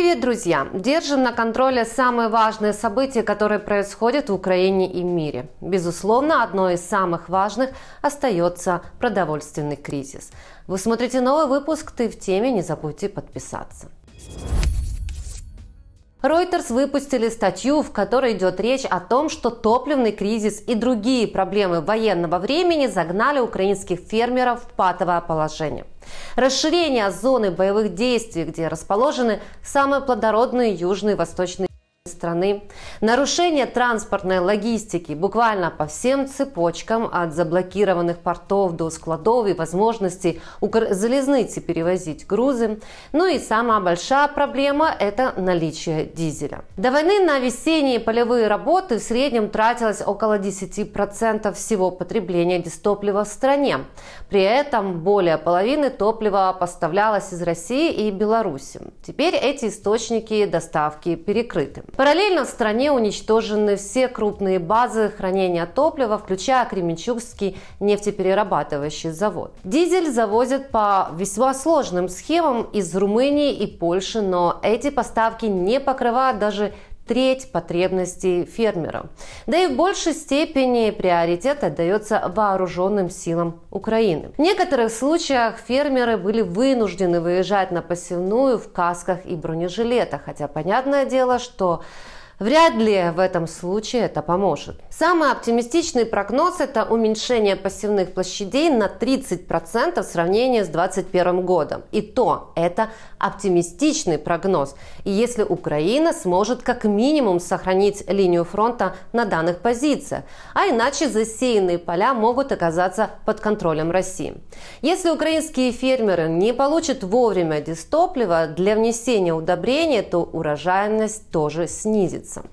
Привет, друзья! Держим на контроле самые важные события, которые происходят в Украине и мире. Безусловно, одно из самых важных остается продовольственный кризис. Вы смотрите новый выпуск «Ты в теме», не забудьте подписаться. Reuters выпустили статью, в которой идет речь о том, что топливный кризис и другие проблемы военного времени загнали украинских фермеров в патовое положение – Расширение зоны боевых действий, где расположены самые плодородные южные и восточные страны, нарушение транспортной логистики буквально по всем цепочкам от заблокированных портов до складов и возможностей железницы перевозить грузы. Ну и самая большая проблема – это наличие дизеля. До войны на весенние полевые работы в среднем тратилось около 10% всего потребления дистоплива в стране. При этом более половины топлива поставлялось из России и Беларуси. Теперь эти источники доставки перекрыты. По Параллельно в стране уничтожены все крупные базы хранения топлива, включая Кременчугский нефтеперерабатывающий завод. Дизель завозят по весьма сложным схемам из Румынии и Польши, но эти поставки не покрывают даже треть потребностей фермера. Да и в большей степени приоритет отдается вооруженным силам Украины. В некоторых случаях фермеры были вынуждены выезжать на посевную в касках и бронежилетах, хотя понятное дело, что Вряд ли в этом случае это поможет. Самый оптимистичный прогноз – это уменьшение пассивных площадей на 30% в сравнении с 2021 годом. И то это оптимистичный прогноз. И если Украина сможет как минимум сохранить линию фронта на данных позициях, а иначе засеянные поля могут оказаться под контролем России. Если украинские фермеры не получат вовремя дистоплива для внесения удобрений, то урожайность тоже снизится птицам.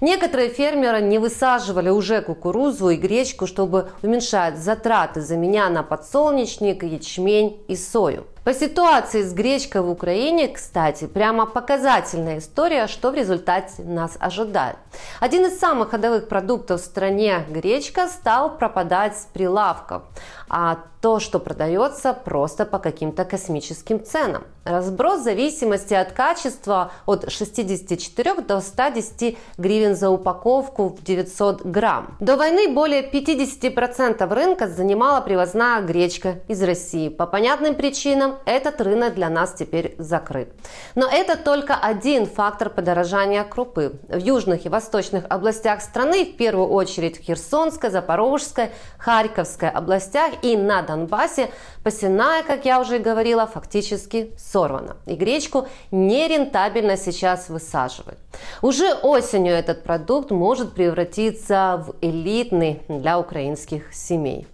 Некоторые фермеры не высаживали уже кукурузу и гречку, чтобы уменьшать затраты, за меня на подсолнечник, ячмень и сою. По ситуации с гречкой в Украине, кстати, прямо показательная история, что в результате нас ожидает. Один из самых ходовых продуктов в стране гречка стал пропадать с прилавков, а то, что продается, просто по каким-то космическим ценам. Разброс в зависимости от качества от 64 до 110 гривен за упаковку в 900 грамм. До войны более 50% рынка занимала привозная гречка из России. По понятным причинам этот рынок для нас теперь закрыт. Но это только один фактор подорожания крупы. В южных и восточных областях страны, в первую очередь в Херсонской, Запорожской, Харьковской областях и на Донбассе, посевная, как я уже говорила, фактически сорвана. И гречку нерентабельно сейчас высаживают. Уже осенью этот продукт может превратиться в элитный для украинских семей.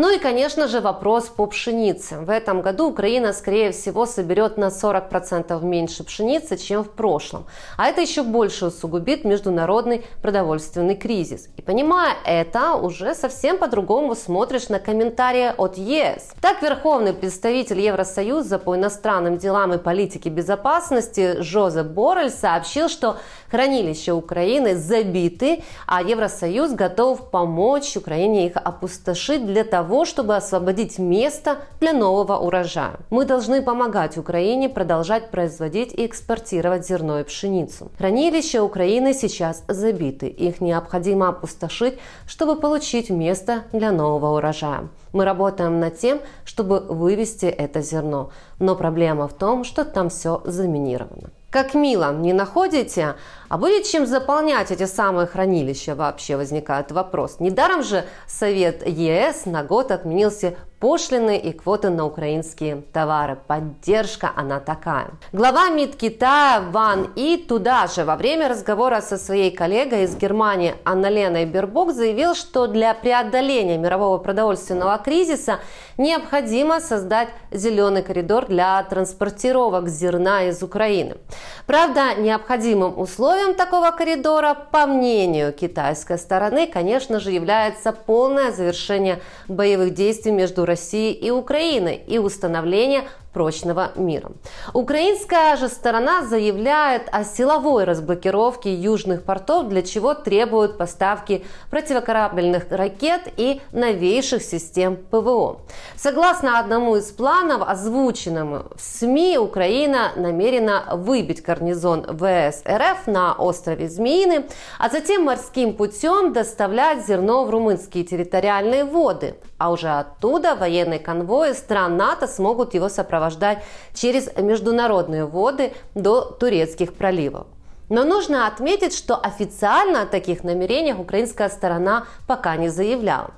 Ну и, конечно же, вопрос по пшенице. В этом году Украина, скорее всего, соберет на 40% меньше пшеницы, чем в прошлом. А это еще больше усугубит международный продовольственный кризис. И понимая это, уже совсем по-другому смотришь на комментарии от ЕС. Так, верховный представитель Евросоюза по иностранным делам и политике безопасности Жозе Борель сообщил, что хранилища Украины забиты, а Евросоюз готов помочь Украине их опустошить для того, того, чтобы освободить место для нового урожая. Мы должны помогать Украине продолжать производить и экспортировать зерно и пшеницу. Хранилища Украины сейчас забиты, их необходимо опустошить, чтобы получить место для нового урожая. Мы работаем над тем, чтобы вывести это зерно, но проблема в том, что там все заминировано. Как мило, не находите? А будет чем заполнять эти самые хранилища вообще, возникает вопрос. Недаром же Совет ЕС на год отменился пошлины и квоты на украинские товары. Поддержка она такая. Глава МИД Китая Ван И туда же во время разговора со своей коллегой из Германии Анналеной Бербок заявил, что для преодоления мирового продовольственного кризиса необходимо создать зеленый коридор для транспортировок зерна из Украины. Правда, необходимым условием такого коридора, по мнению китайской стороны, конечно же, является полное завершение боевых действий между России и Украины и установление прочного мира. Украинская же сторона заявляет о силовой разблокировке южных портов, для чего требуют поставки противокорабельных ракет и новейших систем ПВО. Согласно одному из планов, озвученным в СМИ, Украина намерена выбить гарнизон ВС РФ на острове Змеины, а затем морским путем доставлять зерно в румынские территориальные воды, а уже оттуда военные конвои стран НАТО смогут его сопровождать сопровождать через международные воды до турецких проливов. Но нужно отметить, что официально о таких намерениях украинская сторона пока не заявляла.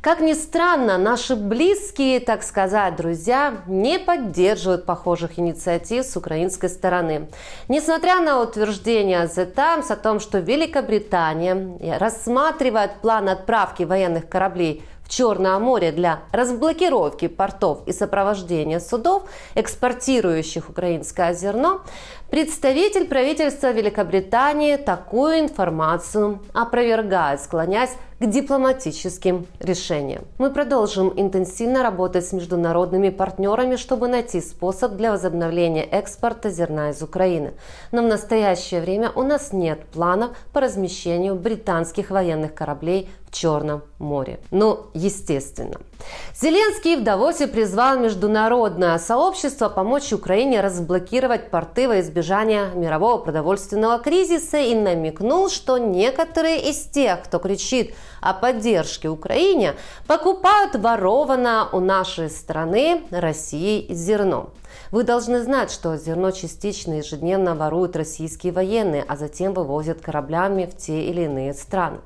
Как ни странно, наши близкие, так сказать, друзья не поддерживают похожих инициатив с украинской стороны. Несмотря на утверждение The Times о том, что Великобритания рассматривает план отправки военных кораблей Черное море для разблокировки портов и сопровождения судов, экспортирующих украинское зерно, представитель правительства Великобритании такую информацию опровергает, склоняясь к дипломатическим решениям. Мы продолжим интенсивно работать с международными партнерами, чтобы найти способ для возобновления экспорта зерна из Украины. Но в настоящее время у нас нет планов по размещению британских военных кораблей в Черном море. Ну, естественно. Зеленский в Давосе призвал международное сообщество помочь Украине разблокировать порты во избежание мирового продовольственного кризиса и намекнул, что некоторые из тех, кто кричит о поддержке Украине, покупают ворованное у нашей страны России зерно. Вы должны знать, что зерно частично ежедневно воруют российские военные, а затем вывозят кораблями в те или иные страны.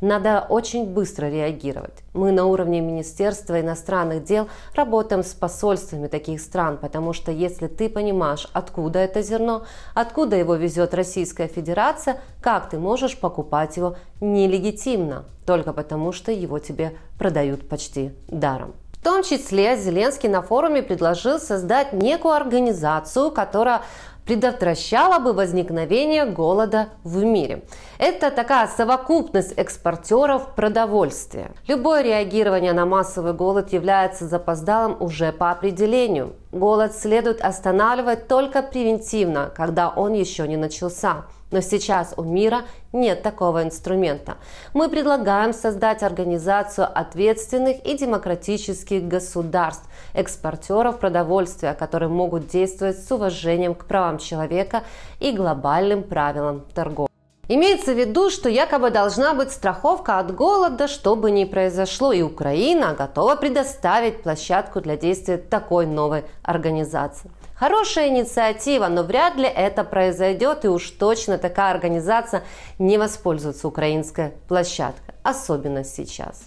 Надо очень быстро реагировать. Мы на уровне Министерства иностранных дел работаем с посольствами таких стран, потому что если ты понимаешь, откуда это зерно, откуда его везет Российская Федерация, как ты можешь покупать его нелегитимно, только потому что его тебе продают почти даром. В том числе Зеленский на форуме предложил создать некую организацию, которая предотвращала бы возникновение голода в мире. Это такая совокупность экспортеров продовольствия. Любое реагирование на массовый голод является запоздалым уже по определению. Голод следует останавливать только превентивно, когда он еще не начался. Но сейчас у мира нет такого инструмента. Мы предлагаем создать организацию ответственных и демократических государств, экспортеров продовольствия, которые могут действовать с уважением к правам человека и глобальным правилам торговли. Имеется в виду, что якобы должна быть страховка от голода, что бы ни произошло, и Украина готова предоставить площадку для действия такой новой организации. Хорошая инициатива, но вряд ли это произойдет, и уж точно такая организация не воспользуется украинская площадка, особенно сейчас.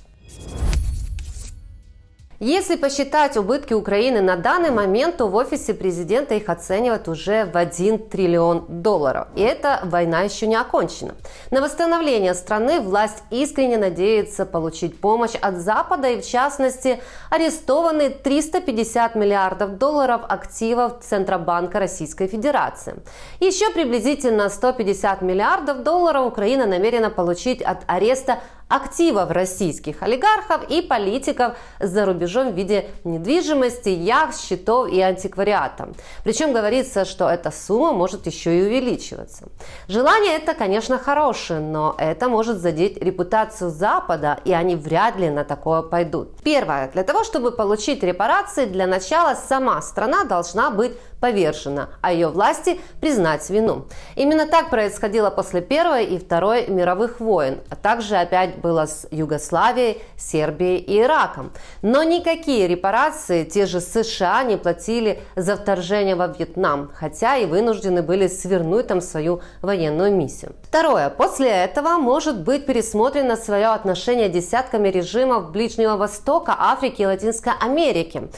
Если посчитать убытки Украины на данный момент, то в офисе президента их оценивают уже в 1 триллион долларов. И эта война еще не окончена. На восстановление страны власть искренне надеется получить помощь от Запада и, в частности, арестованы 350 миллиардов долларов активов Центробанка Российской Федерации. Еще приблизительно 150 миллиардов долларов Украина намерена получить от ареста активов российских олигархов и политиков за рубежом в виде недвижимости, яхт, счетов и антиквариата. Причем говорится, что эта сумма может еще и увеличиваться. Желание это, конечно, хорошее, но это может задеть репутацию Запада, и они вряд ли на такое пойдут. Первое. Для того, чтобы получить репарации, для начала сама страна должна быть повержена, а ее власти признать вину. Именно так происходило после Первой и Второй мировых войн, а также опять было с Югославией, Сербией и Ираком. Но никакие репарации те же США не платили за вторжение во Вьетнам, хотя и вынуждены были свернуть там свою военную миссию. Второе. После этого может быть пересмотрено свое отношение десятками режимов Ближнего Востока, Африки и Латинской Америки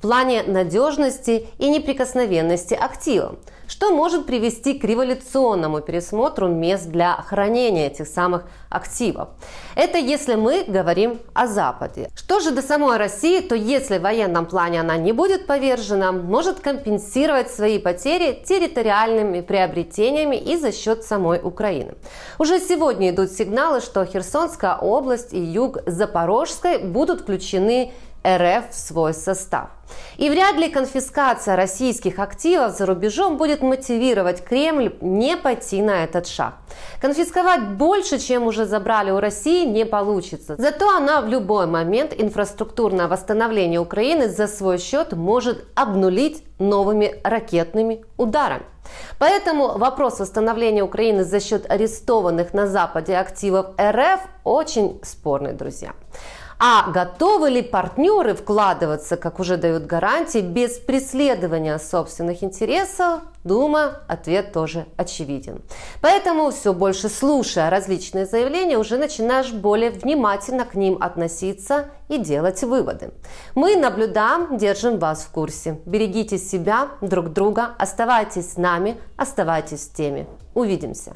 плане надежности и неприкосновенности актива, что может привести к революционному пересмотру мест для хранения этих самых активов. Это если мы говорим о Западе. Что же до самой России, то если в военном плане она не будет повержена, может компенсировать свои потери территориальными приобретениями и за счет самой Украины. Уже сегодня идут сигналы, что Херсонская область и юг Запорожской будут включены РФ в свой состав. И вряд ли конфискация российских активов за рубежом будет мотивировать Кремль не пойти на этот шаг. Конфисковать больше, чем уже забрали у России, не получится. Зато она в любой момент инфраструктурное восстановление Украины за свой счет может обнулить новыми ракетными ударами. Поэтому вопрос восстановления Украины за счет арестованных на Западе активов РФ очень спорный, друзья. А готовы ли партнеры вкладываться, как уже дают гарантии, без преследования собственных интересов? Дума, ответ тоже очевиден. Поэтому все больше слушая различные заявления, уже начинаешь более внимательно к ним относиться и делать выводы. Мы наблюдаем, держим вас в курсе. Берегите себя, друг друга, оставайтесь с нами, оставайтесь с теми. Увидимся!